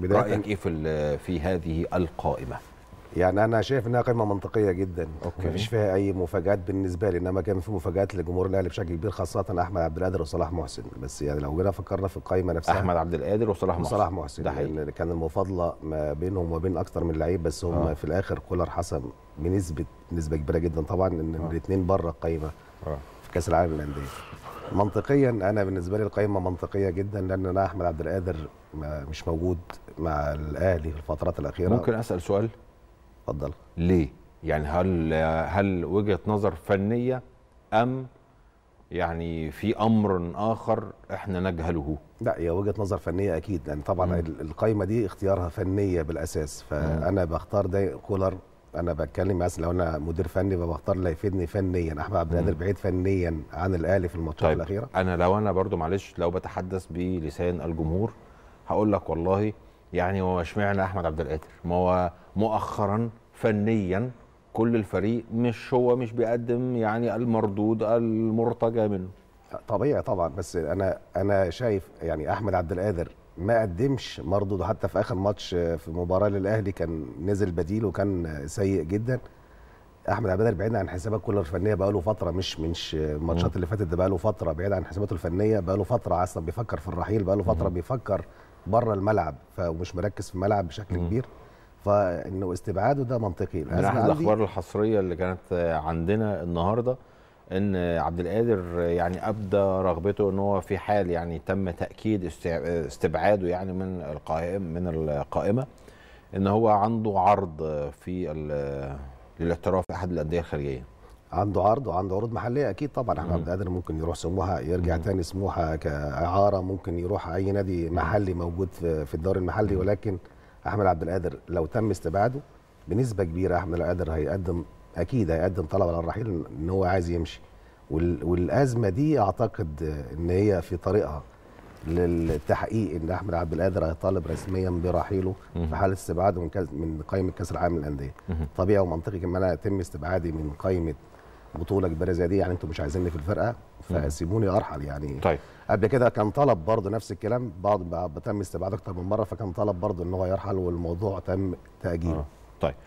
بداية رايك ايه في في هذه القائمه يعني انا شايف انها قائمه منطقيه جدا أوكي. مفيش فيها اي مفاجات بالنسبه لي انما كان في مفاجات لجمهور الاهلي بشكل كبير خاصه احمد عبد القادر وصلاح محسن بس يعني لو جينا فكرنا في القائمه نفسها احمد عبد القادر وصلاح محسن وصلاح محسن ده يعني كان المفاضله ما بينهم وما بين من لعيب بس هم آه. في الاخر كولر حسم بنسبه نسبه كبيره جدا طبعا ان آه. الاثنين بره القائمه آه. في كاس العالم للانديه منطقيا انا بالنسبه لي القائمه منطقيه جدا لان انا احمد عبد القادر مش موجود مع الاهلي في الفترات الاخيره ممكن اسال سؤال اتفضل ليه يعني هل هل وجهه نظر فنيه ام يعني في امر اخر احنا نجهله لا هي وجهه نظر فنيه اكيد لان يعني طبعا القائمه دي اختيارها فنيه بالاساس فانا بختار ده كولر انا بتكلم مثلا لو انا مدير فني بختار اللي هيفيدني فنيا احمد عبد القادر بعيد فنيا عن الاهلي في الماتشات طيب. الاخيره انا لو انا برضو معلش لو بتحدث بلسان الجمهور هقول لك والله يعني هو اشمعنى احمد عبد القادر ما هو مؤخرا فنيا كل الفريق مش هو مش بيقدم يعني المردود المرتجى منه طبيعي طبعا بس انا انا شايف يعني احمد عبد القادر ما قدمش مردوده حتى في اخر ماتش في مباراه للاهلي كان نزل بديل وكان سيء جدا احمد عبد القادر بعيد عن حسابات كولر الفنيه بقاله فتره مش مش الماتشات اللي فاتت ده بقاله فتره بعيد عن حساباته الفنيه بقاله فتره اصلا بيفكر في الرحيل بقاله فتره بيفكر بره الملعب فمش مركز في الملعب بشكل كبير فانه استبعاده ده منطقي من احد الاخبار الحصريه اللي كانت عندنا النهارده ان عبد القادر يعني ابدى رغبته ان هو في حال يعني تم تاكيد استبعاده يعني من القائم من القائمه ان هو عنده عرض في في احد الانديه الخارجيه عنده عرض وعنده عروض محليه اكيد طبعا احمد عبد القادر ممكن يروح سموحه يرجع مم. تاني سموحه كاعاره ممكن يروح اي نادي محلي موجود في الدوري المحلي ولكن احمد عبد القادر لو تم استبعاده بنسبه كبيره احمد القادر هيقدم اكيد هيقدم طلب على الرحيل ان هو عايز يمشي والازمه دي اعتقد ان هي في طريقها للتحقيق ان احمد عبد القادر هيطالب رسميا برحيله في حال استبعاده من من قائمه كاس العالم للانديه طبيعي ومنطقي كمان انا يتم استبعادي من قائمه بطوله كبيره زي دي يعني انتم مش عايزيني في الفرقه فسيبوني ارحل يعني طيب قبل كده كان طلب برضه نفس الكلام بعض تم استبعاده اكتر من مره فكان طلب برضه ان هو يرحل والموضوع تم تاجيله آه. طيب